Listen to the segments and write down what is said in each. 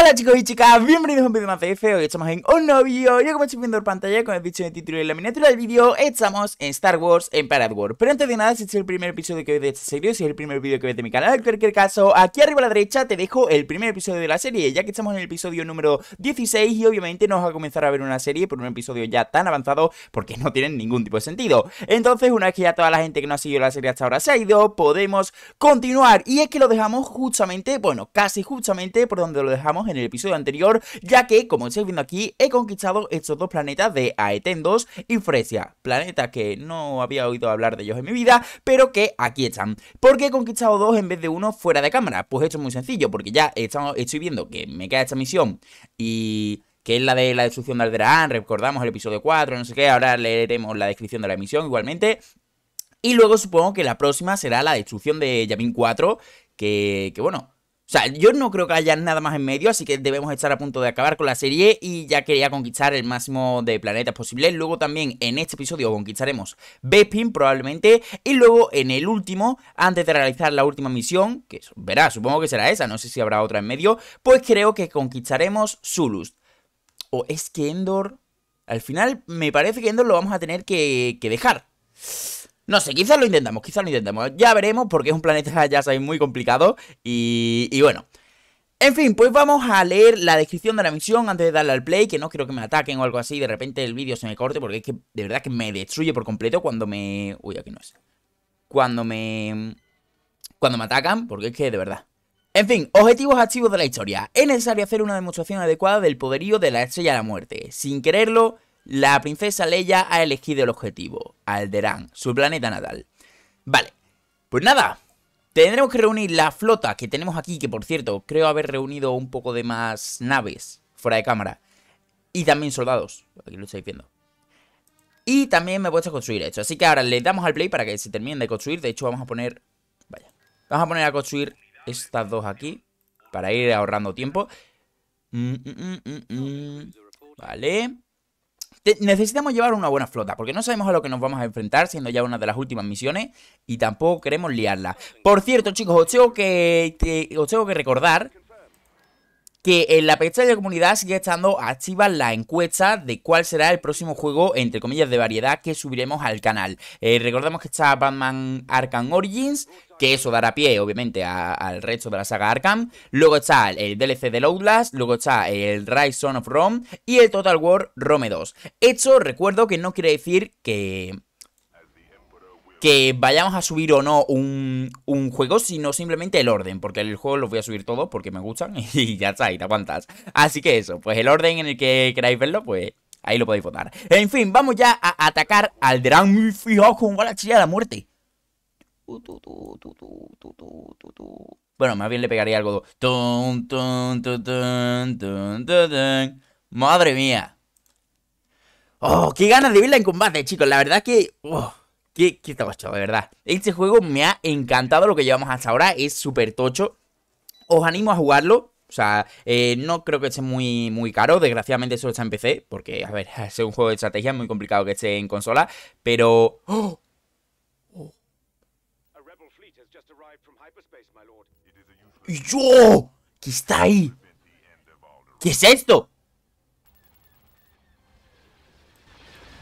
Hola chicos y chicas, bienvenidos a un vídeo más de F, hoy estamos en un nuevo vídeo, yo como estoy viendo en pantalla, Como he dicho en el título y la miniatura del vídeo, estamos en Star Wars en Parad War. Pero antes de nada, si este es el primer episodio que hoy de esta serie, si es el primer vídeo que ves de mi canal, en cualquier caso, aquí arriba a la derecha te dejo el primer episodio de la serie, ya que estamos en el episodio número 16 y obviamente no va a comenzar a ver una serie por un episodio ya tan avanzado, porque no tiene ningún tipo de sentido. Entonces, una vez que ya toda la gente que no ha seguido la serie hasta ahora se ha ido, podemos continuar. Y es que lo dejamos justamente, bueno, casi justamente por donde lo dejamos en el episodio anterior, ya que, como estáis viendo aquí, he conquistado estos dos planetas de Aetendos y Fresia, planetas que no había oído hablar de ellos en mi vida, pero que aquí están. ¿Por qué he conquistado dos en vez de uno fuera de cámara? Pues esto es muy sencillo, porque ya estoy viendo que me queda esta misión y que es la de la destrucción de Alderaan, recordamos el episodio 4, no sé qué, ahora leeremos la descripción de la misión igualmente. Y luego supongo que la próxima será la destrucción de Yavin 4, que, que bueno, o sea, yo no creo que haya nada más en medio, así que debemos estar a punto de acabar con la serie y ya quería conquistar el máximo de planetas posible. Luego también en este episodio conquistaremos Bespin probablemente y luego en el último, antes de realizar la última misión, que verá, supongo que será esa, no sé si habrá otra en medio, pues creo que conquistaremos Zulus. O es que Endor... Al final me parece que Endor lo vamos a tener que, que dejar. No sé, quizás lo intentamos, quizás lo intentemos, Ya veremos porque es un planeta, ya sabéis, muy complicado. Y, bueno. En fin, pues vamos a leer la descripción de la misión antes de darle al play, que no quiero que me ataquen o algo así, de repente el vídeo se me corte, porque es que de verdad que me destruye por completo cuando me... Uy, aquí no es. Cuando me... Cuando me atacan, porque es que de verdad... En fin, objetivos activos de la historia. Es necesario hacer una demostración adecuada del poderío de la Estrella de la Muerte. Sin quererlo, la princesa Leia ha elegido el objetivo, Alderán, su planeta natal. Vale, pues nada, tendremos que reunir la flota que tenemos aquí, que por cierto, creo haber reunido un poco de más naves fuera de cámara. Y también soldados, aquí lo estáis viendo. Y también me he puesto a construir esto. Así que ahora le damos al play para que se termine de construir. De hecho, vamos a poner... Vaya. Vamos a poner a construir estas dos aquí. Para ir ahorrando tiempo. Mm, mm, mm, vale necesitamos llevar una buena flota, porque no sabemos a lo que nos vamos a enfrentar, siendo ya una de las últimas misiones, y tampoco queremos liarla. Por cierto, chicos, os tengo que, os tengo que recordar que en eh, la pestaña de comunidad sigue estando activa la encuesta de cuál será el próximo juego, entre comillas, de variedad que subiremos al canal. Eh, recordemos que está Batman Arkham Origins, que eso dará pie, obviamente, al resto de la saga Arkham. Luego está el DLC de Outlast, luego está el Rise Son of Rome y el Total War Rome 2. Esto, recuerdo que no quiere decir que que vayamos a subir o no un, juego, sino simplemente el orden, porque el juego lo voy a subir todos porque me gustan y ya está, y te aguantas. Así que eso, pues el orden en el que queráis verlo, pues ahí lo podéis votar. En fin, vamos ya a atacar al Drang fijaos con la chilla de la muerte. Bueno, más bien le pegaría algo Madre mía. Oh, qué ganas de verla en combate, chicos. La verdad que... Oh, Qué, qué tocho, de verdad. Este juego me ha encantado lo que llevamos hasta ahora. Es súper tocho. Os animo a jugarlo. O sea, eh, no creo que esté muy, muy caro. Desgraciadamente eso está en PC. Porque, a ver, es un juego de estrategia. muy complicado que esté en consola. Pero... ¡oh! ¡Y yo! ¿Qué está ahí? ¿Qué es esto?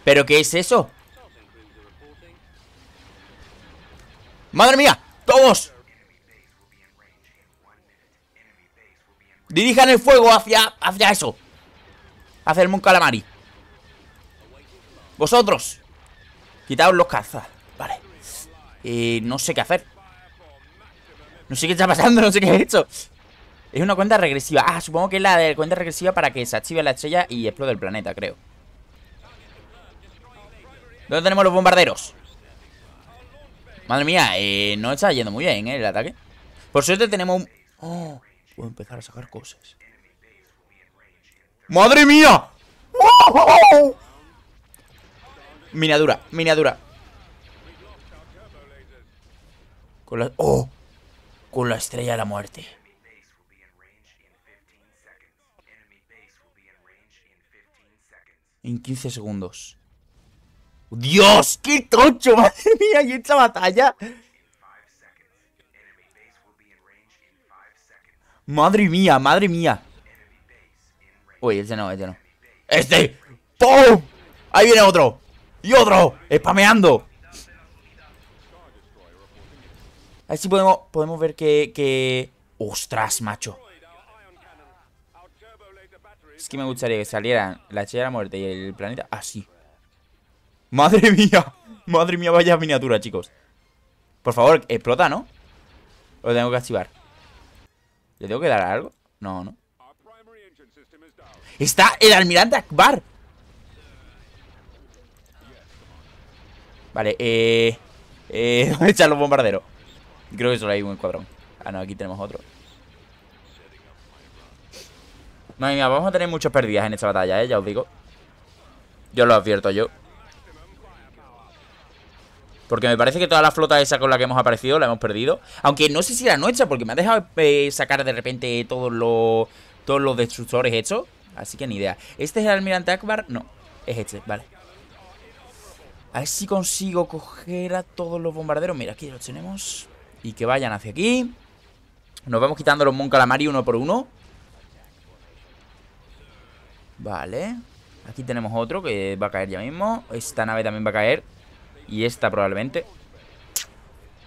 ¿Pero qué es eso? ¡Madre mía! ¡Todos! Dirijan el fuego hacia, hacia eso Hacia el Mon Calamari Vosotros Quitaos los cazas Vale No sé qué hacer No sé qué está pasando No sé qué he hecho Es una cuenta regresiva Ah, supongo que es la de cuenta regresiva Para que se active la estrella Y explote el planeta, creo ¿Dónde tenemos los bombarderos? Madre mía, eh, no está yendo muy bien ¿eh? el ataque. Por suerte tenemos un... ¡Oh! Puedo empezar a sacar cosas. ¡Madre mía! ¡Oh! Miniatura, miniatura. Con la... ¡Oh! Con la estrella de la muerte. En 15 segundos. Dios, qué tocho, madre mía, y esta batalla. Madre mía, madre mía. Uy, ese no, ese no. ¡Este! ¡Pum! Ahí viene otro. Y otro. Espameando. A ver si podemos, podemos ver que, ¡Ostras, macho! Es que me gustaría que salieran la chela de la muerte y el planeta así. Madre mía Madre mía, vaya miniatura, chicos Por favor, explota, ¿no? Lo tengo que activar ¿Le tengo que dar algo? No, no ¡Está el almirante Akbar! Vale, eh... Eh... echar los bombarderos Creo que solo hay un escuadrón Ah, no, aquí tenemos otro Madre mía, vamos a tener muchas pérdidas en esta batalla, eh Ya os digo Yo lo advierto yo porque me parece que toda la flota esa con la que hemos aparecido la hemos perdido. Aunque no sé si era nuestra, porque me ha dejado eh, sacar de repente todos los, todos los destructores hechos. Así que ni idea. ¿Este es el almirante Akbar? No, es este, vale. A ver si consigo coger a todos los bombarderos. Mira, aquí los tenemos. Y que vayan hacia aquí. Nos vamos quitando los Mon Calamari uno por uno. Vale. Aquí tenemos otro que va a caer ya mismo. Esta nave también va a caer. Y esta probablemente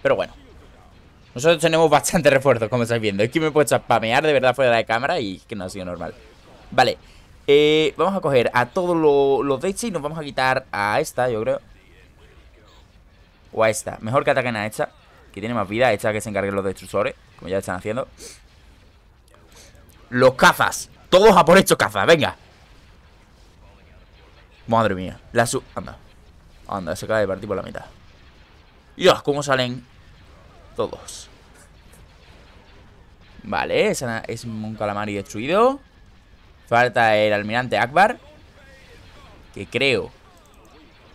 Pero bueno Nosotros tenemos bastante refuerzo, como estáis viendo Es que me he puesto a spamear de verdad fuera de cámara Y que no ha sido normal Vale, eh, vamos a coger a todos los de este Y nos vamos a quitar a esta, yo creo O a esta Mejor que ataquen a esta Que tiene más vida, esta que se encarguen los destructores Como ya están haciendo Los cazas Todos a por estos cazas, venga Madre mía La su... Anda Anda, se cae de partir por la mitad. Dios, cómo salen todos. Vale, es un calamari destruido. Falta el almirante Akbar. Que creo.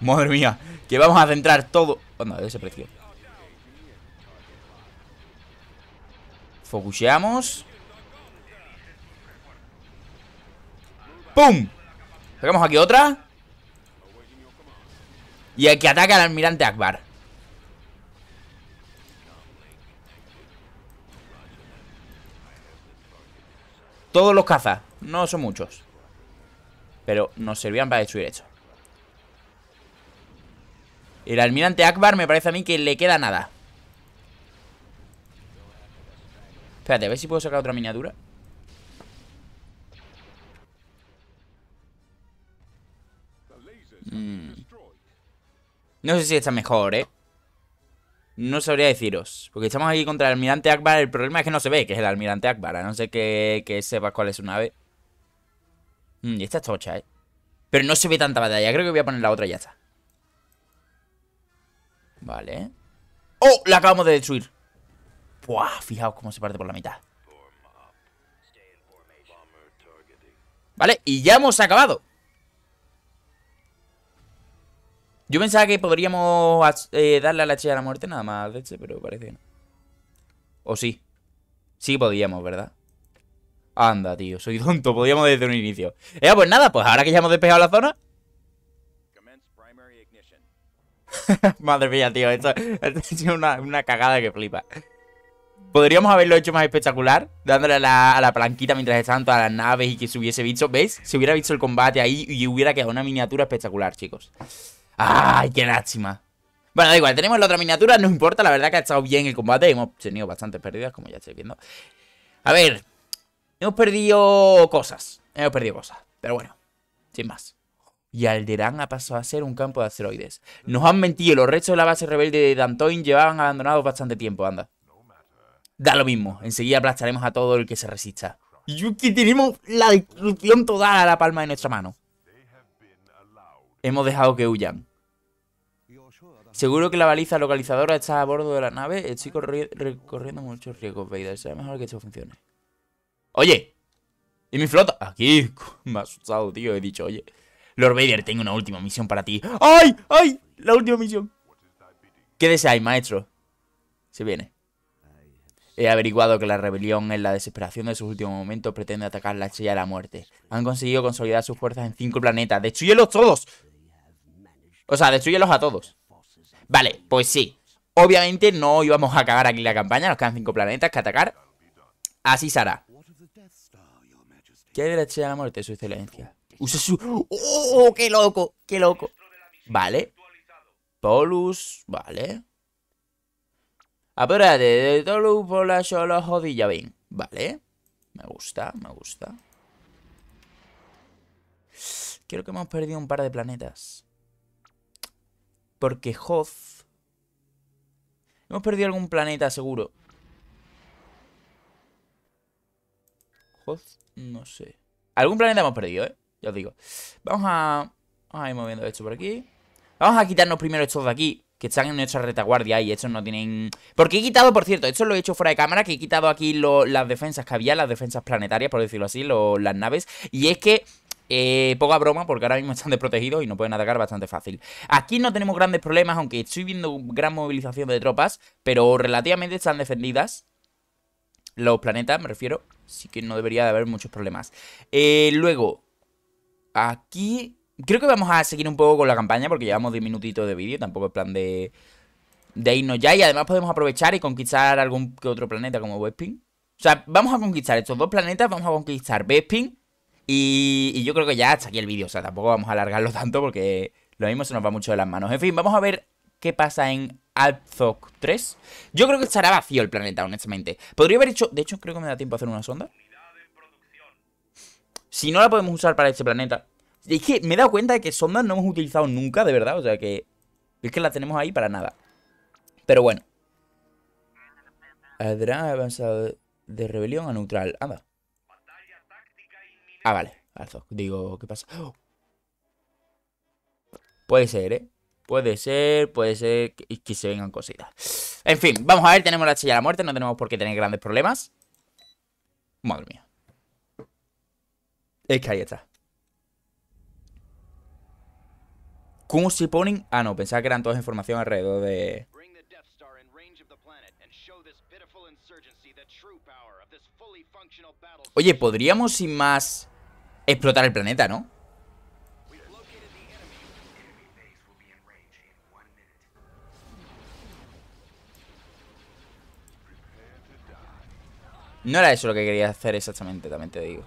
Madre mía, que vamos a centrar todo. Anda, ese precio. Focuseamos. ¡Pum! Sacamos aquí otra. Y el que ataca al almirante Akbar Todos los cazas No son muchos Pero nos servían para destruir esto El almirante Akbar me parece a mí que le queda nada Espérate, a ver si puedo sacar otra miniatura No sé si está mejor, ¿eh? No sabría deciros. Porque estamos aquí contra el almirante Akbar. El problema es que no se ve que es el almirante Akbar. no sé que, sepa sepas cuál es su nave. Mm, y esta es tocha, ¿eh? Pero no se ve tanta batalla. Creo que voy a poner la otra y ya está. Vale. ¡Oh! La acabamos de destruir. ¡Buah! Fijaos cómo se parte por la mitad. Vale, y ya hemos acabado. Yo pensaba que podríamos eh, darle a la hecha de la muerte nada más, de este, pero parece que no. O sí. Sí podíamos, ¿verdad? Anda, tío, soy tonto, Podríamos desde un inicio. Eh, pues nada, pues ahora que ya hemos despejado la zona... Madre mía, tío, esto, ha sido una, cagada que flipa. Podríamos haberlo hecho más espectacular, dándole a la, planquita mientras estaban todas las naves y que se hubiese visto. ¿Veis? Se hubiera visto el combate ahí y hubiera quedado una miniatura espectacular, chicos. ¡Ay, qué lástima! Bueno, da igual, tenemos la otra miniatura, no importa, la verdad que ha estado bien el combate, hemos tenido bastantes pérdidas, como ya estáis viendo. A ver, hemos perdido cosas, hemos perdido cosas, pero bueno, sin más. Y Alderán ha pasado a ser un campo de asteroides. Nos han mentido, los restos de la base rebelde de Dantoin llevaban abandonados bastante tiempo, anda. Da lo mismo, enseguida aplastaremos a todo el que se resista. Y que tenemos la destrucción total a la palma de nuestra mano. Hemos dejado que huyan. Seguro que la baliza localizadora está a bordo de la nave. Estoy recorriendo muchos riesgos, Vader. Será mejor que esto funcione. ¡Oye! ¿Y mi flota? Aquí. Me ha asustado, tío. He dicho, oye. Lord Vader, tengo una última misión para ti. ¡Ay! ¡Ay! La última misión. ¿Qué deseáis, maestro? Se viene. He averiguado que la rebelión, en la desesperación de sus últimos momentos, pretende atacar la estrella de la muerte. Han conseguido consolidar sus fuerzas en cinco planetas. ¡Destruyelos todos! O sea, destruyelos a todos. Vale, pues sí. Obviamente no íbamos a cagar aquí la campaña. Nos quedan cinco planetas que atacar. Así será. ¿Qué hay de la de muerte, su excelencia? ¡Oh, qué loco! ¡Qué loco! Vale. Polus, vale. ver, de por la Solo, Jodilla, bien. Vale. Me gusta, me gusta. Creo que hemos perdido un par de planetas. Porque Hoth... Hemos perdido algún planeta, seguro. Hoth, no sé. Algún planeta hemos perdido, ¿eh? Ya os digo. Vamos a... Vamos a ir moviendo esto por aquí. Vamos a quitarnos primero estos de aquí. Que están en nuestra retaguardia y estos no tienen... Porque he quitado, por cierto, esto lo he hecho fuera de cámara Que he quitado aquí las defensas que había Las defensas planetarias, por decirlo así Las naves Y es que eh, poca broma, porque ahora mismo están desprotegidos y no pueden atacar bastante fácil. Aquí no tenemos grandes problemas, aunque estoy viendo gran movilización de tropas, pero relativamente están defendidas. Los planetas, me refiero. sí que no debería de haber muchos problemas. Eh, luego, aquí... Creo que vamos a seguir un poco con la campaña, porque llevamos 10 minutitos de vídeo, tampoco es plan de... De irnos ya, y además podemos aprovechar y conquistar algún que otro planeta como Bespin. O sea, vamos a conquistar estos dos planetas, vamos a conquistar Bespin y, yo creo que ya hasta aquí el vídeo, o sea, tampoco vamos a alargarlo tanto porque lo mismo se nos va mucho de las manos. En fin, vamos a ver qué pasa en Alzoc 3. Yo creo que estará vacío el planeta, honestamente. Podría haber hecho... De hecho, creo que me da tiempo a hacer una sonda. Si no la podemos usar para este planeta... Es que me he dado cuenta de que sondas no hemos utilizado nunca, de verdad. O sea que... Es que la tenemos ahí para nada. Pero bueno. ha avanzado de rebelión a neutral. Anda. Ah, vale. Digo, ¿qué pasa? ¡Oh! Puede ser, ¿eh? Puede ser, puede ser que, que, se vengan cositas. En fin, vamos a ver. Tenemos la chilla de la muerte. No tenemos por qué tener grandes problemas. Madre mía. Es que ahí está. ¿Cómo se ponen? Ah, no. Pensaba que eran todas información alrededor de... Oye, podríamos sin más explotar el planeta, ¿no? No era eso lo que quería hacer exactamente, también te digo.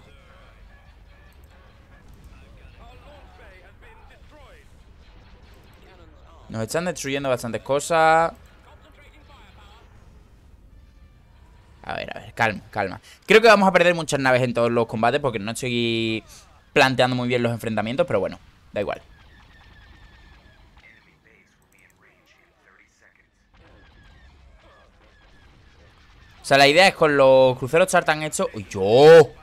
Nos están destruyendo bastantes cosas. A ver, a ver, calma, calma. Creo que vamos a perder muchas naves en todos los combates porque no estoy planteando muy bien los enfrentamientos, pero bueno, da igual. O sea, la idea es con los cruceros chartan hechos... ¡Uy, yo!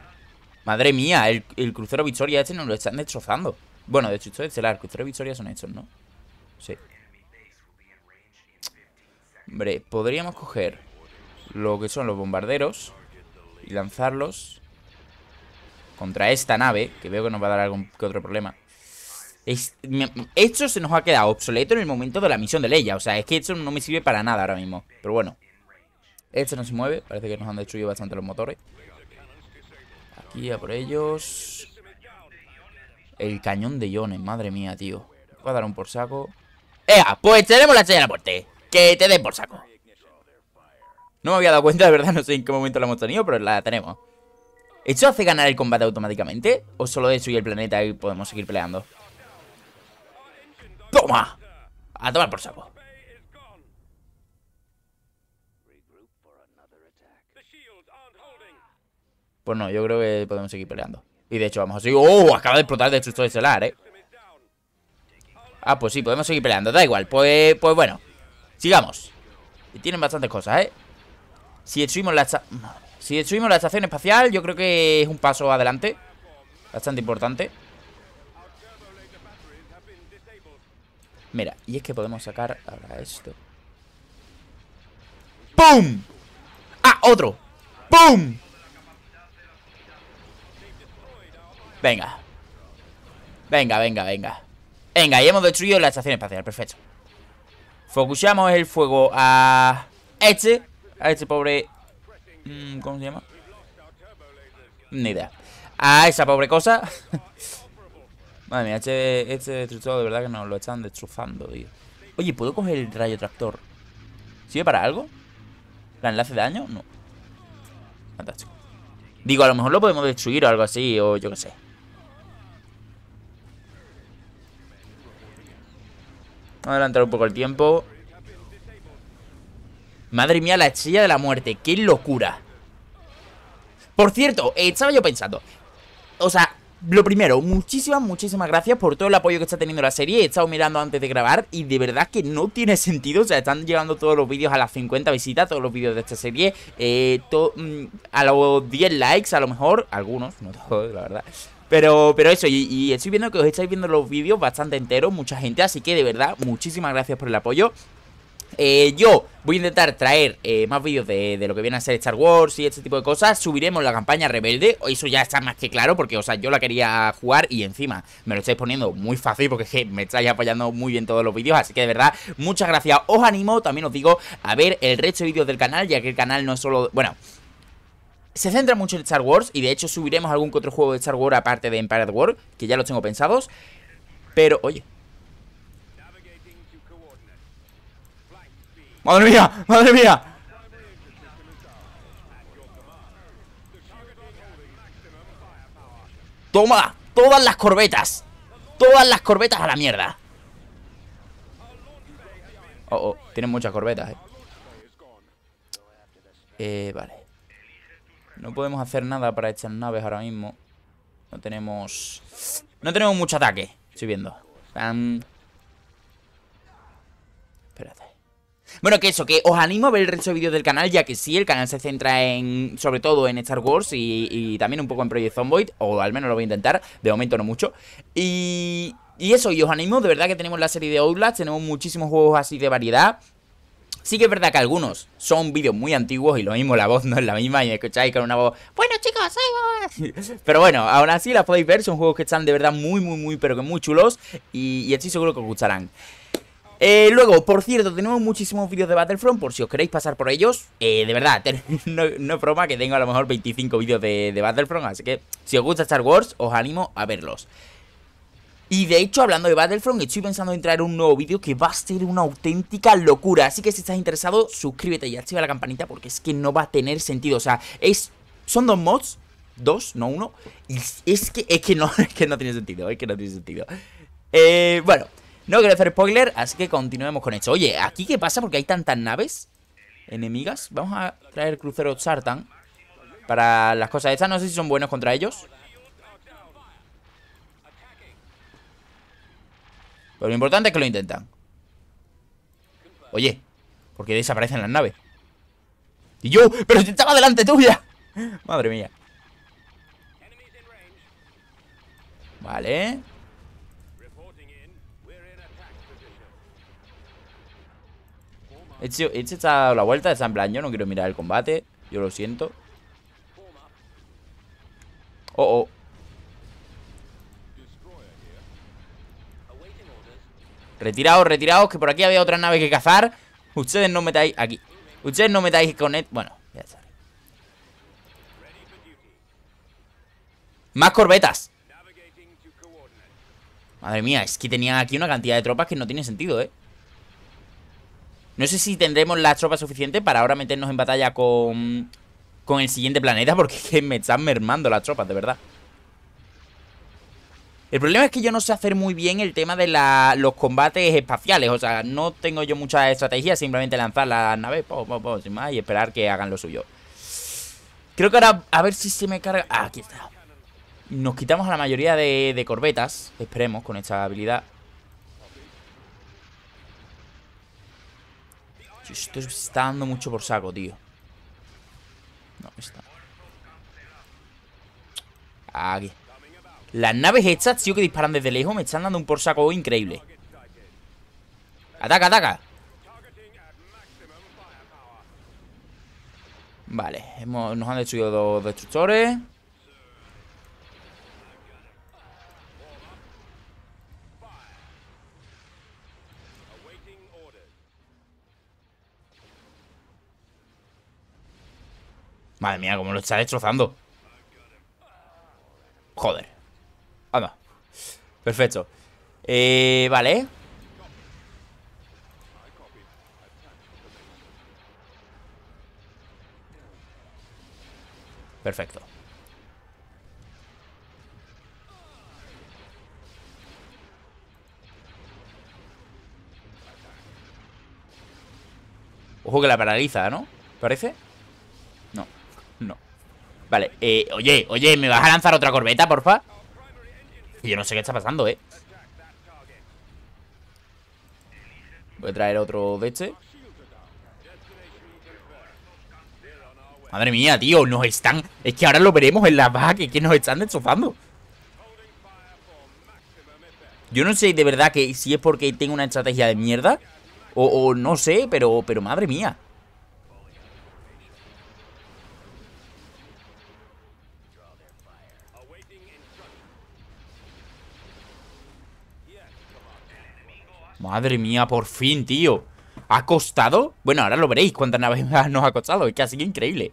Madre mía, el, crucero Victoria este nos lo están destrozando. Bueno, de hecho, esto es el crucero Victoria son hechos, ¿no? Sí. Hombre, podríamos coger lo que son los bombarderos y lanzarlos contra esta nave, que veo que nos va a dar algún que otro problema. esto se nos ha quedado obsoleto en el momento de la misión de Leia. O sea, es que esto no me sirve para nada ahora mismo. Pero bueno. esto no se mueve. Parece que nos han destruido bastante los motores. Aquí a por ellos. El cañón de iones. Madre mía, tío. Voy a dar un por saco. ¡Ea! Pues tenemos la estrella de la muerte. Que te den por saco. No me había dado cuenta, de verdad, no sé en qué momento la hemos tenido, pero la tenemos. ¿Eso hace ganar el combate automáticamente? ¿O solo destruye el planeta y podemos seguir peleando? ¡Toma! A tomar por saco. Pues no, yo creo que podemos seguir peleando. Y de hecho, vamos a seguir... ¡Oh! Acaba de explotar el destructor solar, ¿eh? Ah, pues sí, podemos seguir peleando. Da igual, pues, pues bueno. Sigamos. Y tienen bastantes cosas, ¿eh? Si destruimos la si destruimos la estación espacial, yo creo que es un paso adelante. Bastante importante. Mira, y es que podemos sacar ahora esto. ¡Pum! ¡Ah, otro! ¡Pum! Venga. Venga, venga, venga. Venga, y hemos destruido la estación espacial, perfecto. Focusamos el fuego a este a este pobre... Mm, ¿Cómo se llama? Ni idea. A esa pobre cosa. Madre mía, este, este destructor de verdad que nos lo están destrozando, tío. Oye, ¿puedo coger el rayo tractor? ¿Sirve para algo? ¿La enlace de daño? No. Fantástico. Digo, a lo mejor lo podemos destruir o algo así, o yo qué sé. a adelantar un poco el tiempo. Madre mía, la estrella de la muerte. ¡Qué locura! Por cierto, eh, estaba yo pensando. O sea, lo primero, muchísimas, muchísimas gracias por todo el apoyo que está teniendo la serie. He estado mirando antes de grabar y de verdad que no tiene sentido. O sea, están llegando todos los vídeos a las 50 visitas, todos los vídeos de esta serie. Eh, mm, a los 10 likes, a lo mejor. Algunos, no todos, la verdad. Pero, pero eso, y, y estoy viendo que os estáis viendo los vídeos bastante enteros, mucha gente. Así que de verdad, muchísimas gracias por el apoyo. Eh, yo voy a intentar traer eh, más vídeos de, lo que viene a ser Star Wars y este tipo de cosas. Subiremos la campaña rebelde. Eso ya está más que claro porque, o sea, yo la quería jugar y encima me lo estáis poniendo muy fácil porque me estáis apoyando muy bien todos los vídeos. Así que de verdad, muchas gracias. Os animo, también os digo, a ver el resto de vídeos del canal ya que el canal no es solo... Bueno se centra mucho en Star Wars y de hecho subiremos algún que otro juego de Star Wars aparte de Empire War que ya los tengo pensados. Pero, oye, ¡Madre mía! ¡Madre mía! ¡Toma! ¡Todas las corbetas! ¡Todas las corbetas a la mierda! Oh, oh, tienen muchas corbetas, eh. Eh, vale. No podemos hacer nada para echar naves ahora mismo. No tenemos... No tenemos mucho ataque. Estoy viendo. Bueno, que eso, que os animo a ver el resto de vídeos del canal, ya que sí, el canal se centra en, sobre todo en Star Wars y, también un poco en Project Zomboid, o al menos lo voy a intentar, de momento no mucho. Y... Y eso, y os animo, de verdad que tenemos la serie de Outlast, tenemos muchísimos juegos así de variedad, Sí que es verdad que algunos son vídeos muy antiguos y lo mismo, la voz no es la misma y escucháis con una voz, bueno chicos, pero bueno, aún así las podéis ver, son juegos que están de verdad muy, muy, muy, pero que muy chulos y, así seguro que os gustarán. Eh, luego, por cierto, tenemos muchísimos vídeos de Battlefront Por si os queréis pasar por ellos eh, De verdad, no, no, es broma que tengo a lo mejor 25 vídeos de, de Battlefront Así que si os gusta Star Wars, os animo a verlos y de hecho, hablando de Battlefront, estoy pensando en traer un nuevo vídeo que va a ser una auténtica locura. Así que si estás interesado, suscríbete y activa la campanita porque es que no va a tener sentido. O sea, es son dos mods, dos, no uno. Y es que, es que, no, que no tiene sentido, es que no tiene sentido. Eh, bueno, no quiero hacer spoiler, así que continuemos con esto. Oye, ¿aquí qué pasa? Porque hay tantas naves enemigas. Vamos a traer crucero Sartan para las cosas estas. No sé si son buenos contra ellos. Pero lo importante es que lo intentan. Oye, porque desaparecen las naves. Y yo, pero si estaba delante tuya. Madre mía. Vale. Este, está la vuelta, está en plan, yo no quiero mirar el combate, yo lo siento. Oh, oh. Retiraos, retiraos, que por aquí había otra nave que cazar. Ustedes no metáis aquí. Ustedes no metáis con... Bueno, ya está. Más corbetas. Madre mía, es que tenían aquí una cantidad de tropas que no tiene sentido, ¿eh? No sé si tendremos las tropas suficientes para ahora meternos en batalla con, el siguiente planeta, porque me están mermando las tropas, de verdad. El problema es que yo no sé hacer muy bien el tema de los combates espaciales. O sea, no tengo yo mucha estrategia, simplemente lanzar las naves po, po, po, y esperar que hagan lo suyo. Creo que ahora, a ver si se me carga... Ah, aquí está. Nos quitamos a la mayoría de corbetas, esperemos, con esta habilidad. Esto está dando mucho por saco, tío. No, está. Aquí. Las naves estas, tío, que disparan desde lejos me están dando un por saco increíble. ¡Ataca, ataca! Vale, nos han destruido dos destructores. Madre mía, cómo lo está destrozando. Joder. Anda. Perfecto. Eh, vale. Perfecto. Ojo que la paraliza, ¿no? ¿Parece? Vale, eh, oye, oye, ¿me vas a lanzar otra corbeta, porfa? Yo no sé qué está pasando, eh Voy a traer otro de este Madre mía, tío, nos están... Es que ahora lo veremos en la baja que, nos están destrozando Yo no sé de verdad que si es porque tengo una estrategia de mierda O, o no sé, pero, pero madre mía Madre mía, por fin, tío ¿Ha costado? Bueno, ahora lo veréis cuántas naves nos ha costado Es que ha sido increíble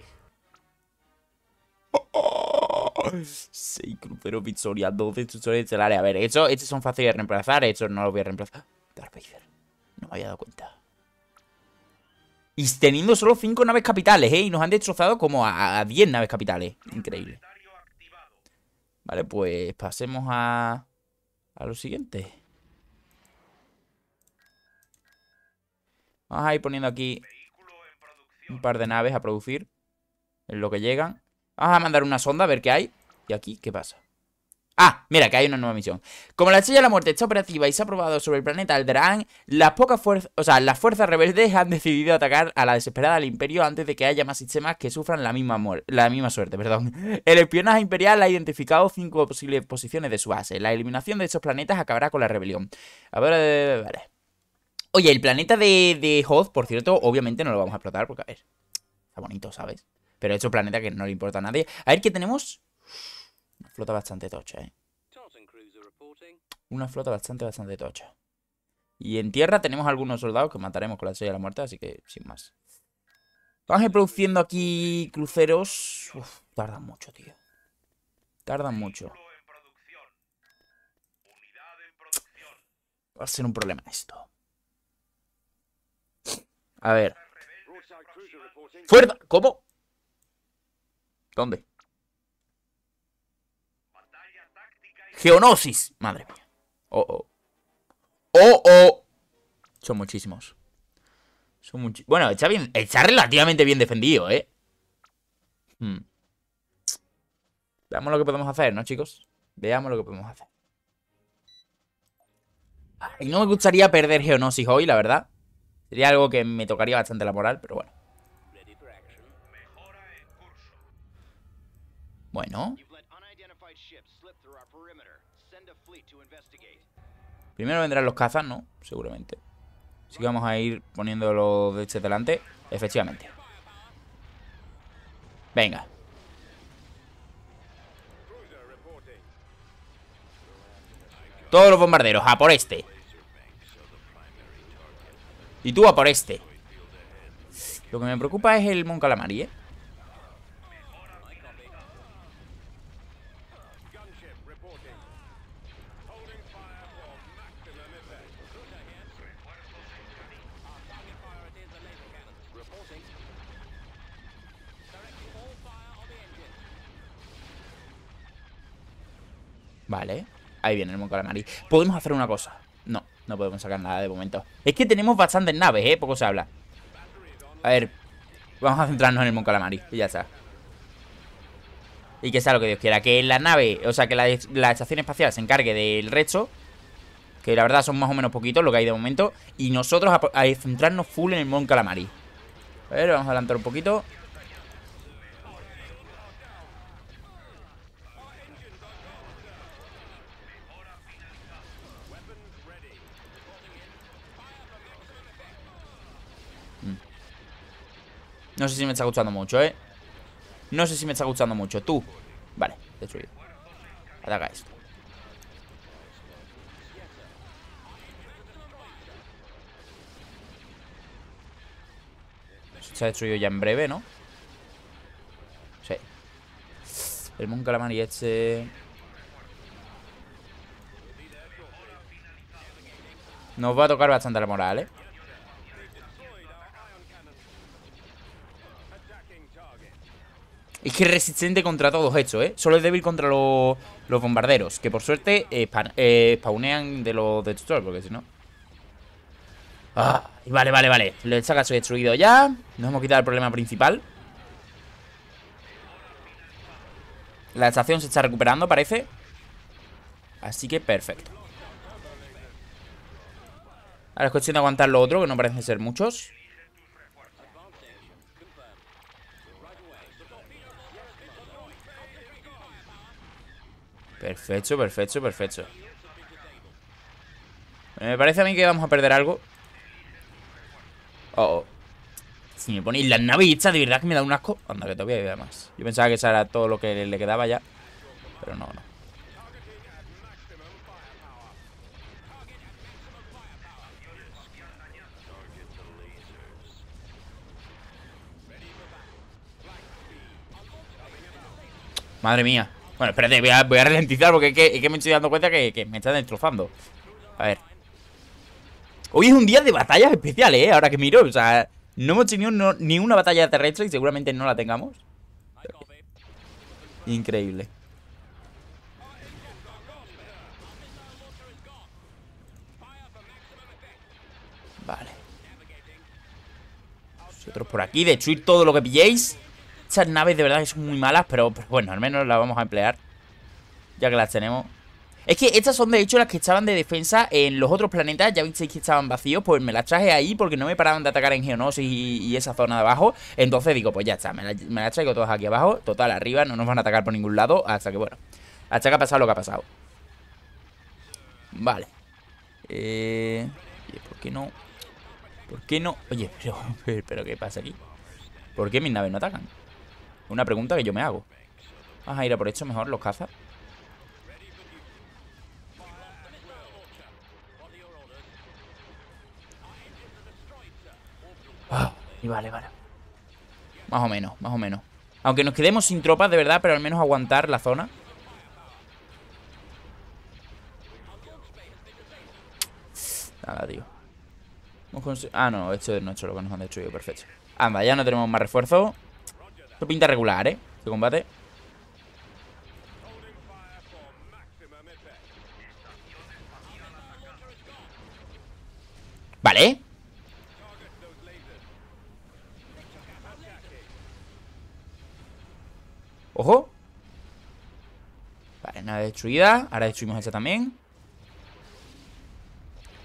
6 cruceros victorias, 12 estelares A ver, estos, son fáciles de reemplazar Estos no los voy a reemplazar Carpacer. no me había dado cuenta y teniendo solo 5 naves capitales, ¿eh? Y nos han destrozado como a 10 naves capitales. Increíble. Vale, pues pasemos a... A lo siguiente. Vamos a ir poniendo aquí un par de naves a producir. En lo que llegan. Vamos a mandar una sonda a ver qué hay. ¿Y aquí qué pasa? Ah, mira, que hay una nueva misión. Como la estrella de la muerte está operativa y se ha probado sobre el planeta Alderaan, las pocas fuerzas, o sea, las fuerzas rebeldes han decidido atacar a la desesperada al imperio antes de que haya más sistemas que sufran la misma, la misma suerte. Perdón. El espionaje imperial ha identificado cinco posibles posiciones de su base. La eliminación de estos planetas acabará con la rebelión. A ver, vale. Oye, el planeta de, de Hoth, por cierto, obviamente no lo vamos a explotar porque, a ver, está bonito, ¿sabes? Pero es un planeta que no le importa a nadie. A ver, ¿qué tenemos? Una flota bastante tocha, ¿eh? Una flota bastante, bastante tocha. Y en tierra tenemos algunos soldados que mataremos con la silla de la muerte, así que sin más. Vamos a ir produciendo aquí cruceros. Uf, tardan mucho, tío. Tardan mucho. Va a ser un problema esto. A ver. ¡Fuerza! ¿Cómo? ¿Dónde? Geonosis. Madre mía. Oh, oh. Oh, oh. Son muchísimos. Son Bueno, está bien. Está relativamente bien defendido, ¿eh? Hmm. Veamos lo que podemos hacer, ¿no, chicos? Veamos lo que podemos hacer. Y no me gustaría perder Geonosis hoy, la verdad. Sería algo que me tocaría bastante la moral, pero bueno. Bueno. Primero vendrán los cazas, ¿no? Seguramente. Si vamos a ir poniendo los de este delante. Efectivamente. Venga. Todos los bombarderos, a por este. Y tú a por este. Lo que me preocupa es el Mon ¿eh? Vale, ahí viene el Mon Podemos hacer una cosa no, no podemos sacar nada de momento. Es que tenemos bastantes naves, ¿eh? Poco se habla. A ver, vamos a centrarnos en el Calamari y ya está. Y que sea lo que Dios quiera. Que la nave, o sea, que la, estación espacial se encargue del resto. Que la verdad son más o menos poquitos lo que hay de momento. Y nosotros a, a centrarnos full en el Mon Calamari. A ver, vamos a adelantar un poquito. Mm. No sé si me está gustando mucho, ¿eh? No sé si me está gustando mucho. Tú. Vale, destruido. Ataca esto. se ha destruido ya en breve, ¿no? Sí. El Mon y este... Nos va a tocar bastante la moral, ¿eh? Es que es resistente contra todos estos, ¿eh? Solo es débil contra los, bombarderos, que por suerte eh, eh spawnean de los destructores, porque si no... Ah, vale, vale, vale. Lo del se soy destruido ya. Nos hemos quitado el problema principal. La estación se está recuperando, parece. Así que perfecto. Ahora es cuestión de aguantar lo otro, que no parecen ser muchos. Perfecto, perfecto, perfecto. Me parece a mí que vamos a perder algo. Oh, oh. Si me ponéis las navistas, de verdad que me da un asco. Anda, que todavía hay más. Yo pensaba que eso era todo lo que le quedaba ya. Pero no, no. Madre mía. Bueno, espérate, voy a, ralentizar porque es que, me estoy dando cuenta que, me están destrozando. A ver. Hoy es un día de batallas especiales, ¿eh? Ahora que miro, o sea, no hemos tenido ni una batalla terrestre y seguramente no la tengamos. Increíble. Vale. Vosotros por aquí, destruir todo lo que pilléis. Estas naves de verdad son muy malas, pero, pues, bueno, al menos las vamos a emplear. Ya que las tenemos. Es que estas son de hecho las que estaban de defensa en los otros planetas, ya visteis que estaban vacíos, pues me las traje ahí porque no me paraban de atacar en Geonosis y, esa zona de abajo. Entonces digo, pues ya está, me las, traigo todas aquí abajo, total, arriba, no nos van a atacar por ningún lado, hasta que bueno, hasta que ha pasado lo que ha pasado. Vale. Eh... ¿Por qué no? ¿Por qué no? Oye, pero, pero ¿qué pasa aquí? ¿Por qué mis naves no atacan? Una pregunta que yo me hago. ¿Vas a ir a por esto mejor los cazas? Ah, y vale, vale. Más o menos, más o menos. Aunque nos quedemos sin tropas, de verdad, pero al menos aguantar la zona. Nada, tío. Ah, no, esto es lo que nos han destruido, perfecto. Anda, ya no tenemos más refuerzo pinta regular, ¿eh? Este combate Vale Ojo Vale, nada destruida Ahora destruimos esta también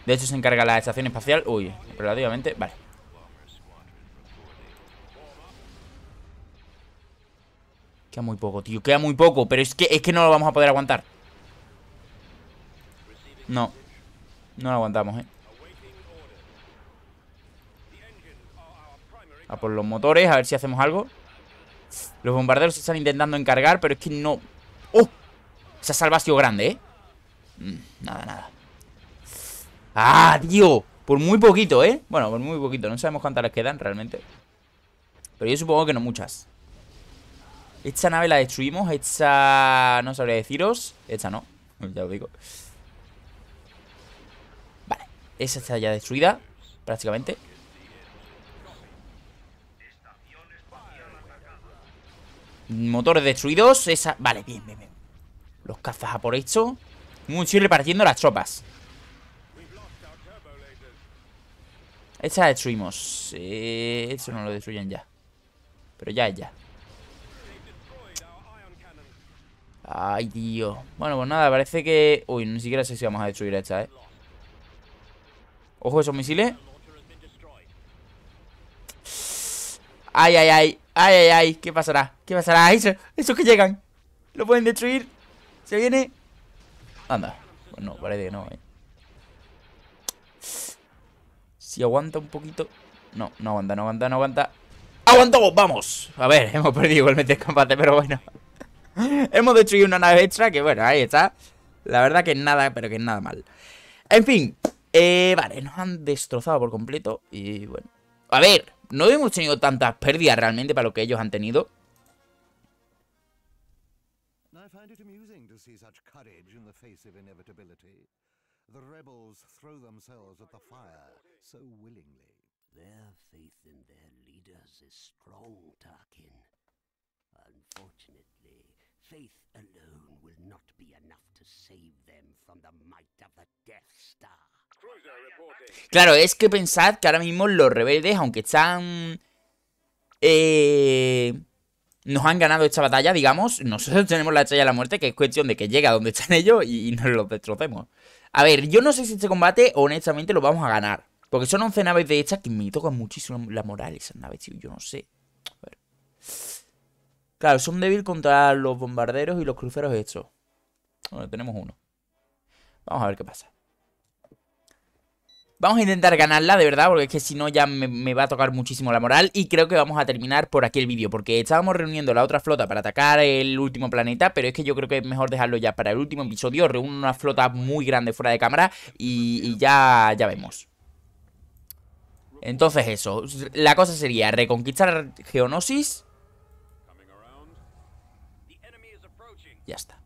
De hecho se encarga la estación espacial Uy, relativamente, vale Queda muy poco, tío, queda muy poco Pero es que, es que no lo vamos a poder aguantar No No lo aguantamos, eh A por los motores, a ver si hacemos algo Los bombarderos se están intentando encargar Pero es que no... ¡Oh! Se ha salvado grande, eh mm, Nada, nada ¡Ah, tío! Por muy poquito, ¿eh? Bueno, por muy poquito. No sabemos cuántas les quedan realmente. Pero yo supongo que no muchas. Esta nave la destruimos, esta... No sabría deciros, esta no, ya lo digo Vale, esa está ya destruida, prácticamente Motores destruidos, esa... Vale, bien, bien, bien Los cazas a por esto Mucho ir repartiendo las tropas Esta la destruimos eh, Eso no lo destruyen ya Pero ya es ya Ay, tío Bueno, pues nada, parece que... Uy, ni siquiera sé si vamos a destruir esta, ¿eh? Ojo, esos misiles. Ay, ay, ay. Ay, ay, ay. ¿Qué pasará? ¿Qué pasará? Eso, esos que llegan. Lo pueden destruir. Se viene. Anda. Pues no, parece que no, ¿eh? Si aguanta un poquito... No, no aguanta, no aguanta, no aguanta. ¡Aguantó! ¡Vamos! A ver, hemos perdido igualmente el combate, pero bueno. Hemos destruido una nave extra que, bueno, ahí está. La verdad que nada, pero que es nada mal. En fin, eh, vale, nos han destrozado por completo y, bueno. A ver, no hemos tenido tantas pérdidas realmente para lo que ellos han tenido. Their faith their Unfortunately. Claro, es que pensad que ahora mismo los rebeldes, aunque están... Eh, nos han ganado esta batalla, digamos. Nosotros tenemos la estrella de la muerte, que es cuestión de que llegue a donde están ellos y, nos los destrocemos. A ver, yo no sé si este combate, honestamente, lo vamos a ganar. Porque son 11 naves de estas que me tocan muchísimo la moral esas naves, tío. Yo no sé. A ver. Claro, son débil contra los bombarderos y los cruceros estos. Bueno, tenemos uno. Vamos a ver qué pasa. Vamos a intentar ganarla, de verdad, porque es que si no ya me, va a tocar muchísimo la moral. Y creo que vamos a terminar por aquí el vídeo, porque estábamos reuniendo la otra flota para atacar el último planeta, pero es que yo creo que es mejor dejarlo ya para el último episodio. Reúno una flota muy grande fuera de cámara y, y ya, ya vemos. Entonces eso, la cosa sería reconquistar Geonosis Ya está.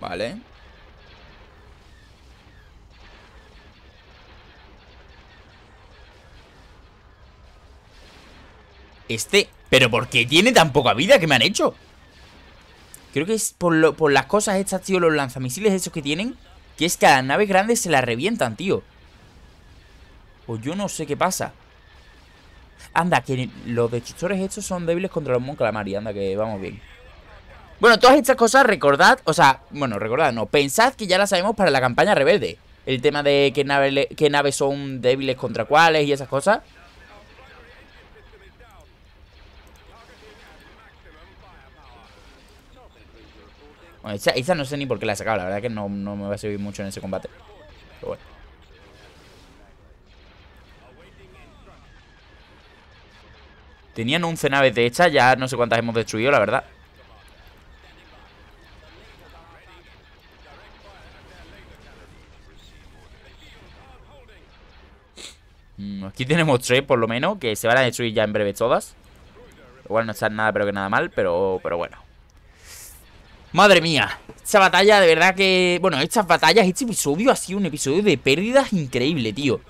Vale. Este... ¿Pero por qué tiene tan poca vida? que me han hecho? Creo que es por, por las cosas estas, tío, los lanzamisiles esos que tienen. Que es que a las naves grandes se las revientan, tío. Pues yo no sé qué pasa. Anda, que los destructores estos son débiles contra los moncalamari, Anda, que vamos bien. Bueno, todas estas cosas recordad, o sea, bueno, recordad, no, pensad que ya las sabemos para la campaña rebelde. El tema de qué naves son débiles contra cuáles y esas cosas. esa, no sé ni por qué la he sacado. La verdad que no, me va a servir mucho en ese combate. Pero bueno. Tenían 11 naves de hecha Ya no sé cuántas hemos destruido, la verdad. Mm, aquí tenemos tres por lo menos Que se van a destruir ya en breve todas Igual no están nada pero que nada mal Pero, pero bueno Madre mía, esta batalla de verdad que... Bueno, estas batallas, este episodio ha sido un episodio de pérdidas increíble, tío.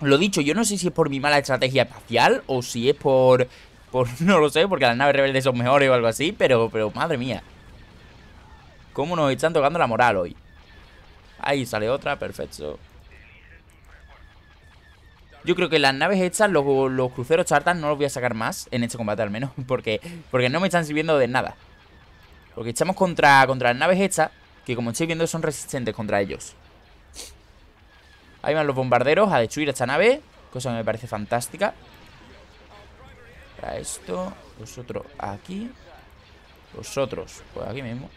Lo dicho, yo no sé si es por mi mala estrategia espacial o si es por... por no lo sé, porque las naves rebeldes son mejores o algo así, pero, pero madre mía. ¿Cómo nos están tocando la moral hoy? Ahí sale otra, perfecto. Yo creo que las naves estas, los, cruceros chartas, no los voy a sacar más en este combate al menos, porque, porque no me están sirviendo de nada. Porque echamos contra, contra las naves estas, que como estáis viendo son resistentes contra ellos. Ahí van los bombarderos a destruir esta nave, cosa que me parece fantástica. Para esto, vosotros aquí, vosotros, pues aquí mismo.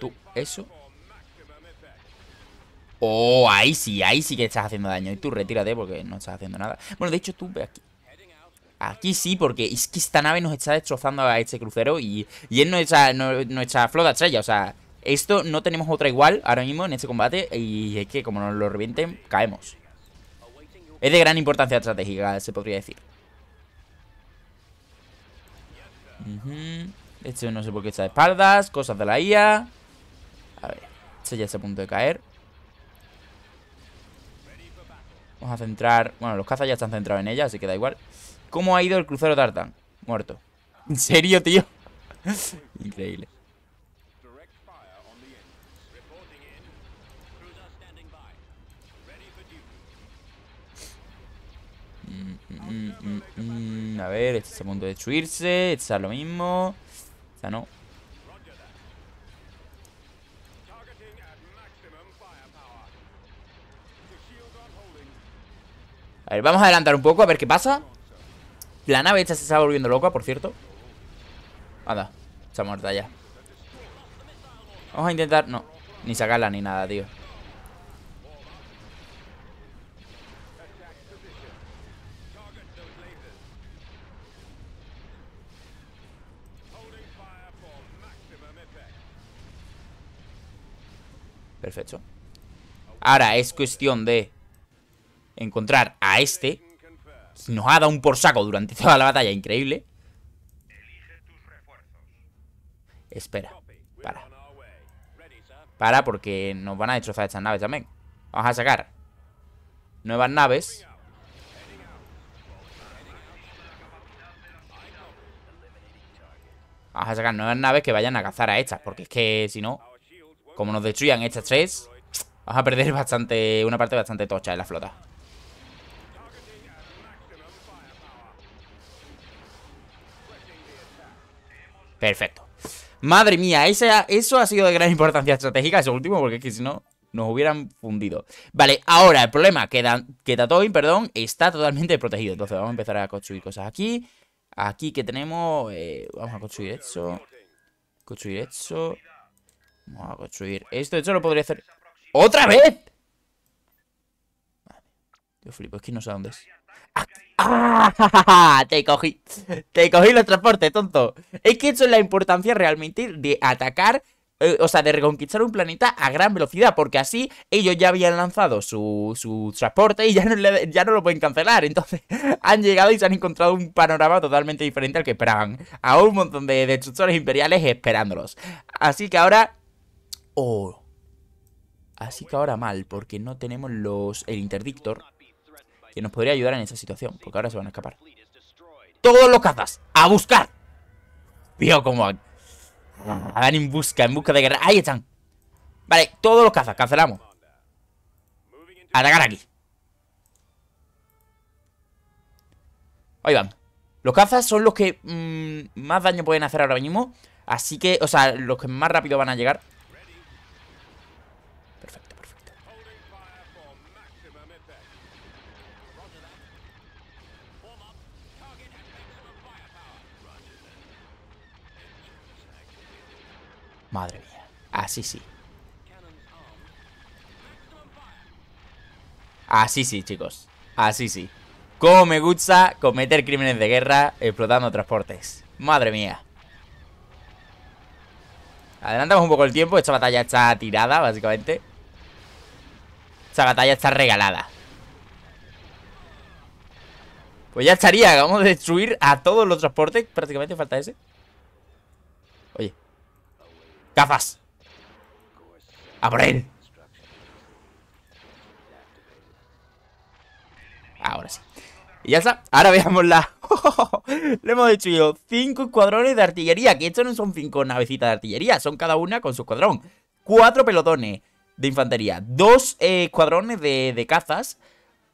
Tú, eso. Oh, ahí sí, ahí sí que estás haciendo daño. Y tú retírate porque no estás haciendo nada. Bueno, de hecho tú ve aquí. Aquí sí, porque es que esta nave nos está destrozando a este crucero y, y es nuestra, no, nuestra flota estrella, o sea, esto no tenemos otra igual ahora mismo en este combate y es que como nos lo revienten, caemos. Es de gran importancia estratégica, se podría decir. Uh no sé por qué está espaldas, cosas de la IA. A ver, este ya está a punto de caer. Vamos a centrar... Bueno, los cazas ya están centrados en ella, así que da igual. ¿Cómo ha ido el crucero Tartan? Muerto. ¿En serio, tío? Increíble. Mm, mm, mm, a ver, este está punto de destruirse. Este está lo mismo. sea, no. A ver, vamos a adelantar un poco a ver qué pasa. La nave esta se está volviendo loca, por cierto. Anda, está muerta ya. Vamos a intentar... No, ni sacarla ni nada, tío. Perfecto. Ahora es cuestión de encontrar a este nos ha dado un por saco durante toda la batalla, increíble. Espera, para. Para porque nos van a destrozar estas naves también. Vamos a sacar nuevas naves. Vamos a sacar nuevas naves que vayan a cazar a estas. Porque es que si no, como nos destruyan estas tres, vamos a perder bastante una parte bastante tocha de la flota. Perfecto. Madre mía, eso ha sido de gran importancia estratégica, eso último, porque es que si no, nos hubieran fundido. Vale, ahora el problema, que, queda perdón, está totalmente protegido. Entonces vamos a empezar a construir cosas aquí. Aquí que tenemos... vamos a construir eso. Construir eso. Vamos a construir esto. hecho lo podría hacer... ¡Otra vez! Yo flipo, es que no sé dónde es. ¡Ah! Te cogí. Te cogí los transportes, tonto. Es que eso es la importancia realmente de atacar. Eh, o sea, de reconquistar un planeta a gran velocidad. Porque así ellos ya habían lanzado su, transporte y ya no, ya no lo pueden cancelar. Entonces han llegado y se han encontrado un panorama totalmente diferente al que esperaban. A un montón de destructores imperiales esperándolos. Así que ahora. Oh. Así que ahora mal, porque no tenemos los. el interdictor. Que nos podría ayudar en esa situación, porque ahora se van a escapar. Todos los cazas, a buscar. Vio como a... van en busca, en busca de guerra. Ahí están. Vale, todos los cazas, cancelamos. Atacar aquí. Ahí van. Los cazas son los que mm, más daño pueden hacer ahora mismo. Así que, o sea, los que más rápido van a llegar. Madre mía. Así sí. Así sí, chicos. Así sí. Como me gusta cometer crímenes de guerra explotando transportes. Madre mía. Adelantamos un poco el tiempo. Esta batalla está tirada, básicamente. Esta batalla está regalada. Pues ya estaría. Acabamos de destruir a todos los transportes. Prácticamente falta ese. Oye. ¡Cazas! A por él. Ahora sí. Y ya está. Ahora veamos la... Le hemos hecho yo Cinco escuadrones de artillería. Que estos no son cinco navecitas de artillería. Son cada una con su escuadrón. Cuatro pelotones de infantería. Dos eh, escuadrones de, cazas.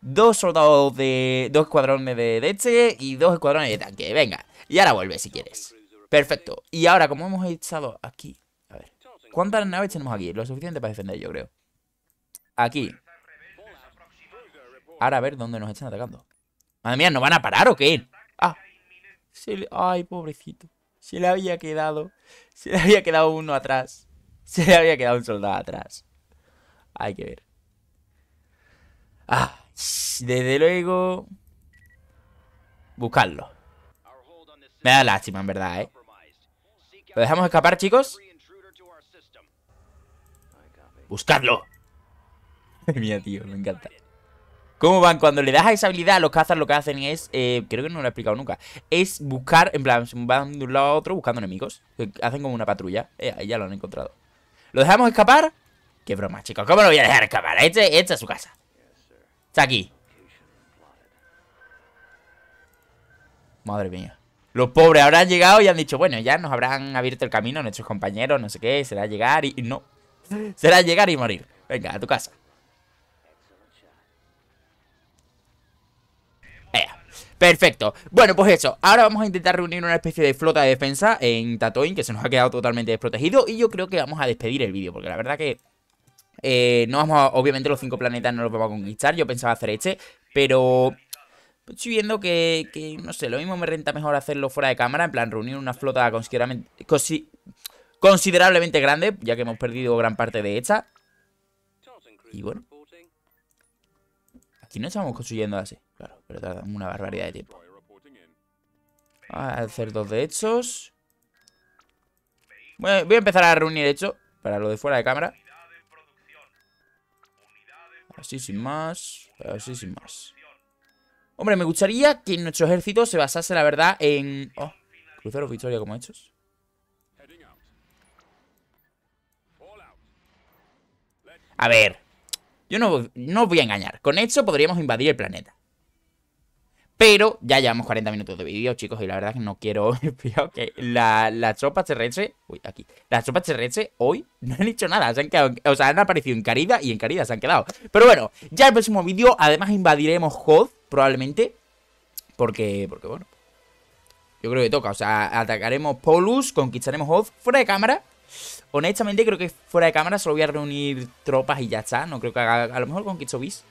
Dos soldados de... Dos escuadrones de, de este Y dos escuadrones de tanque. Venga. Y ahora vuelve si quieres. Perfecto. Y ahora, como hemos echado aquí... ¿Cuántas naves tenemos aquí? Lo suficiente para defender, yo creo. Aquí. Ahora a ver dónde nos están atacando. Madre mía, ¿no van a parar o qué? Ah. Ay, pobrecito. Se le había quedado. Se le había quedado uno atrás. Se le había quedado un soldado atrás. Hay que ver. Ah, desde luego. Buscarlo. Me da lástima, en verdad, ¿eh? ¿Lo dejamos escapar, chicos? ¡Buscadlo! Mira, tío, me encanta. ¿Cómo van? Cuando le das a esa habilidad, a los cazas lo que hacen es... Eh, creo que no lo he explicado nunca. Es buscar, en plan, van de un lado a otro buscando enemigos. Eh, hacen como una patrulla. Eh, ahí ya lo han encontrado. ¿Lo dejamos escapar? Qué broma, chicos. ¿Cómo lo voy a dejar escapar? Este, este, es su casa. Está aquí. Madre mía. Los pobres habrán llegado y han dicho, bueno, ya nos habrán abierto el camino nuestros compañeros, no sé qué, será llegar y no será llegar y morir. Venga, a tu casa. Eh, perfecto. Bueno, pues eso. Ahora vamos a intentar reunir una especie de flota de defensa en Tatooine, que se nos ha quedado totalmente desprotegido. Y yo creo que vamos a despedir el vídeo, porque la verdad que... Eh, no vamos Obviamente los cinco planetas no los vamos a conquistar, yo pensaba hacer este, pero... Estoy viendo que, no sé, lo mismo me renta mejor hacerlo fuera de cámara, en plan reunir una flota cosí considerablemente grande, ya que hemos perdido gran parte de hecha Y bueno. Aquí no estamos construyendo así, claro, pero tarda una barbaridad de tiempo. Vamos a hacer dos de estos. Voy a empezar a reunir hechos para lo de fuera de cámara. Así sin más, así sin más. Hombre, me gustaría que nuestro ejército se basase, la verdad, en... Oh, victoria como hechos. A ver, yo no, os voy a engañar. Con esto podríamos invadir el planeta. Pero ya llevamos 40 minutos de vídeo, chicos, y la verdad es que no quiero... que la, las tropas Uy, aquí. Las tropas terrestre hoy no han hecho nada. han o sea, han aparecido en Carida y en Carida se han quedado. Pero bueno, ya el próximo vídeo, además invadiremos Hoth, probablemente. Porque, porque bueno... Yo creo que toca, o sea, atacaremos Polus, conquistaremos Hoth fuera de cámara Honestamente, creo que fuera de cámara solo voy a reunir tropas y ya está. No creo que haga... A lo mejor con Kitsubis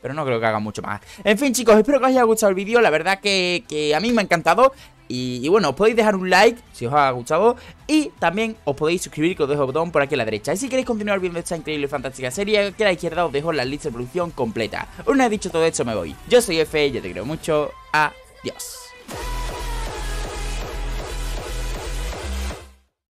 Pero no creo que haga mucho más. En fin, chicos, espero que os haya gustado el vídeo. La verdad que, a mí me ha encantado. Y, bueno, os podéis dejar un like si os ha gustado. Y también os podéis suscribir, que os dejo el botón por aquí a la derecha. Y si queréis continuar viendo esta increíble y fantástica serie, que a la izquierda os dejo la lista de producción completa. Una vez dicho todo esto, me voy. Yo soy F, yo te creo mucho. Adiós.